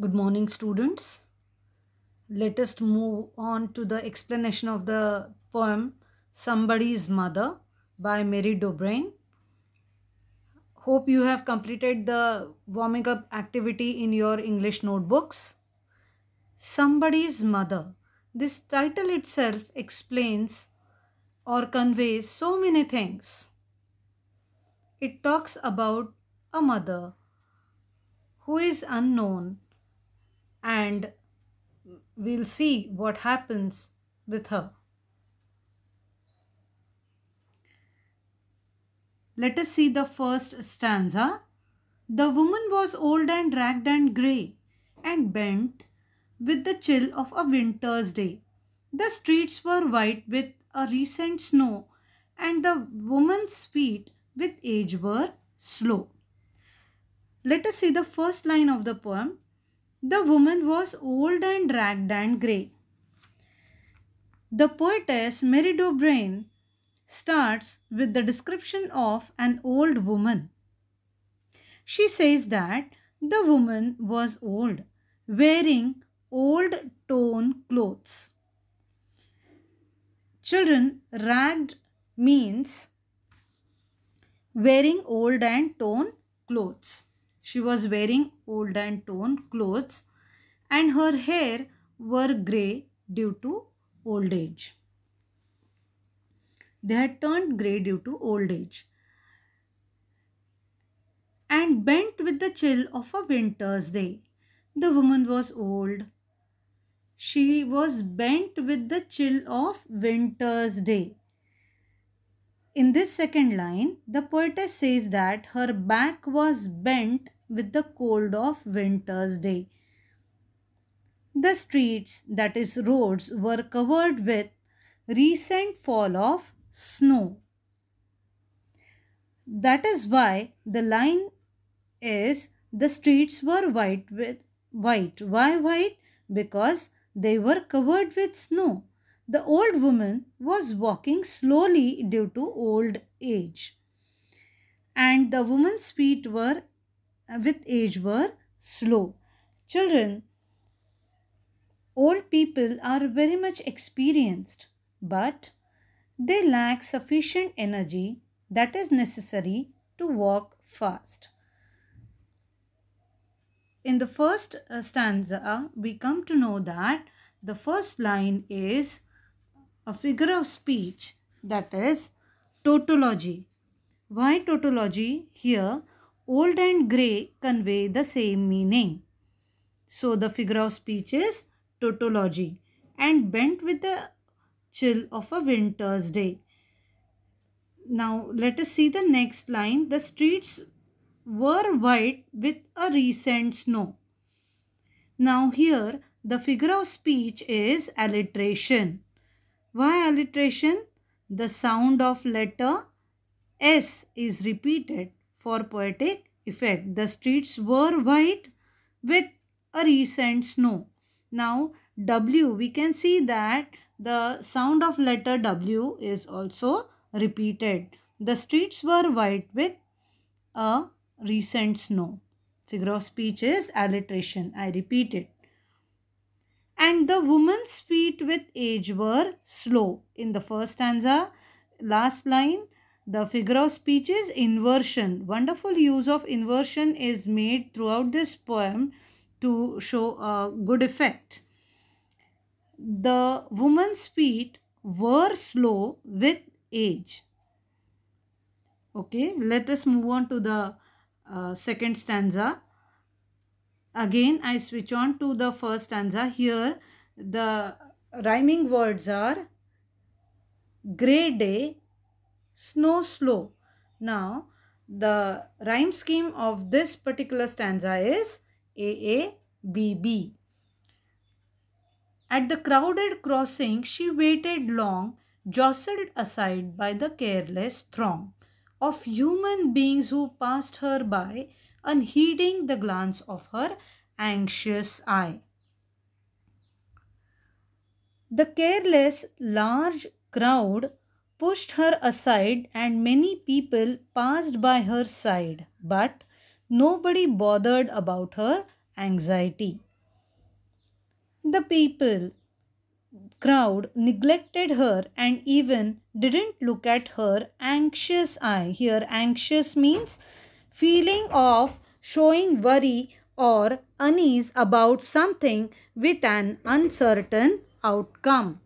Good morning students. Let us move on to the explanation of the poem Somebody's Mother by Mary Dobrain. Hope you have completed the warming up activity in your English notebooks. Somebody's Mother. This title itself explains or conveys so many things. It talks about a mother who is unknown and we'll see what happens with her. Let us see the first stanza. The woman was old and ragged and grey and bent with the chill of a winter's day. The streets were white with a recent snow and the woman's feet with age were slow. Let us see the first line of the poem. The woman was old and ragged and grey. The poetess Mary Dobrain starts with the description of an old woman. She says that the woman was old, wearing old torn clothes. Children, ragged means wearing old and torn clothes. She was wearing old and torn clothes and her hair were grey due to old age. They had turned grey due to old age and bent with the chill of a winter's day. The woman was old. She was bent with the chill of winter's day in this second line, the poetess says that her back was bent with the cold of winter's day. The streets, that is roads, were covered with recent fall of snow. That is why the line is the streets were white with white. Why white? Because they were covered with snow. The old woman was walking slowly due to old age. And the woman's feet were, with age, were slow. Children, old people are very much experienced, but they lack sufficient energy that is necessary to walk fast. In the first stanza, we come to know that the first line is a figure of speech that is tautology. Why tautology? Here, old and grey convey the same meaning. So, the figure of speech is tautology and bent with the chill of a winter's day. Now, let us see the next line. The streets were white with a recent snow. Now, here the figure of speech is alliteration. Why alliteration? The sound of letter S is repeated for poetic effect. The streets were white with a recent snow. Now W, we can see that the sound of letter W is also repeated. The streets were white with a recent snow. Figure of speech is alliteration. I repeat it and the woman's feet with age were slow. In the first stanza, last line, the figure of speech is inversion. Wonderful use of inversion is made throughout this poem to show a good effect. The woman's feet were slow with age. Okay, let us move on to the uh, second stanza. Again, I switch on to the first stanza. Here, the rhyming words are gray day, snow slow. Now, the rhyme scheme of this particular stanza is AABB. At the crowded crossing, she waited long, jostled aside by the careless throng of human beings who passed her by, unheeding the glance of her anxious eye. The careless, large crowd pushed her aside, and many people passed by her side, but nobody bothered about her anxiety. The people, crowd neglected her and even didn't look at her anxious eye. Here, anxious means feeling of showing worry or unease about something with an uncertain outcome.